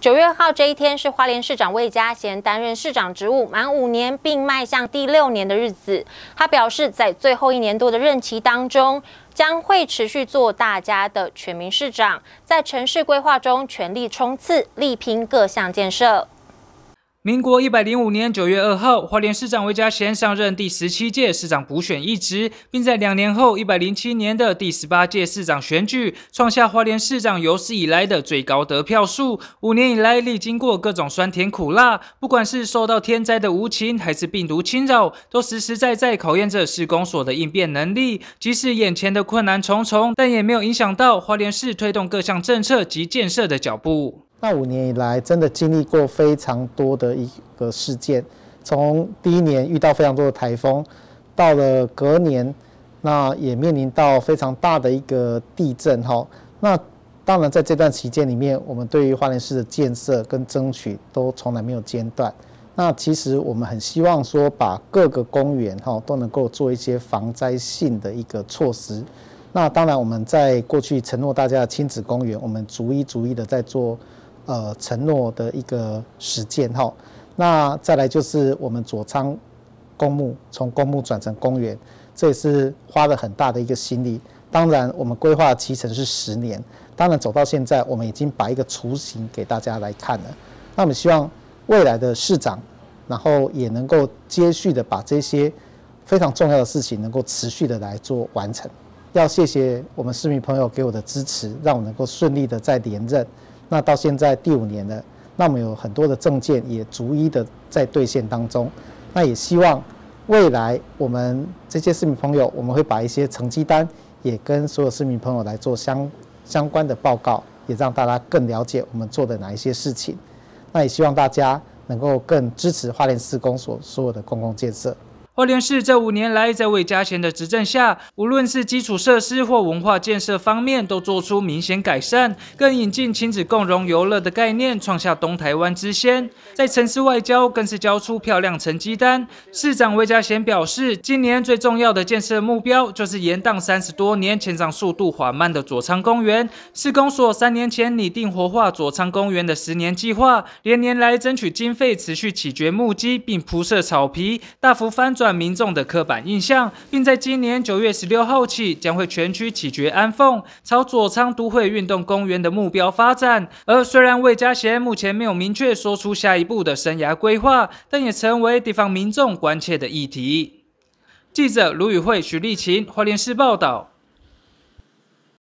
九月号这一天是花莲市长魏家贤担任市长职务满五年，并迈向第六年的日子。他表示，在最后一年多的任期当中，将会持续做大家的全民市长，在城市规划中全力冲刺，力拼各项建设。民国一百零五年九月二号，花莲市长魏家贤上任第十七届市长补选一职，并在两年后一百零七年的第十八届市长选举，创下花莲市长有史以来的最高得票数。五年以来，历经过各种酸甜苦辣，不管是受到天灾的无情，还是病毒侵扰，都实实在在考验着市公所的应变能力。即使眼前的困难重重，但也没有影响到花莲市推动各项政策及建设的脚步。那五年以来，真的经历过非常多的一个事件，从第一年遇到非常多的台风，到了隔年，那也面临到非常大的一个地震哈。那当然在这段期间里面，我们对于花莲市的建设跟争取都从来没有间断。那其实我们很希望说，把各个公园哈都能够做一些防灾性的一个措施。那当然我们在过去承诺大家的亲子公园，我们逐一逐一的在做。呃，承诺的一个实践哈，那再来就是我们左仓公墓从公墓转成公园，这也是花了很大的一个心力。当然，我们规划期程是十年，当然走到现在，我们已经把一个雏形给大家来看了。那我们希望未来的市长，然后也能够接续的把这些非常重要的事情，能够持续的来做完成。要谢谢我们市民朋友给我的支持，让我能够顺利的再连任。那到现在第五年了，那我们有很多的证件也逐一的在兑现当中。那也希望未来我们这些市民朋友，我们会把一些成绩单也跟所有市民朋友来做相相关的报告，也让大家更了解我们做的哪一些事情。那也希望大家能够更支持花莲市公所所有的公共建设。花莲市这五年来，在魏家贤的执政下，无论是基础设施或文化建设方面，都做出明显改善，更引进亲子共融游乐的概念，创下东台湾之先。在城市外交更是交出漂亮成绩单。市长魏家贤表示，今年最重要的建设目标，就是延宕三十多年、前长速度缓慢的左仓公园。市公所三年前拟定活化左仓公园的十年计划，连年来争取经费，持续起掘木基并铺设草皮，大幅翻转。民众的刻板印象，并在今年九月十六号起将会全区起决安凤，朝左昌都会运动公园的目标发展。而虽然魏家贤目前没有明确说出下一步的生涯规划，但也成为地方民众关切的议题。记者卢宇慧、许丽琴、华联市报道。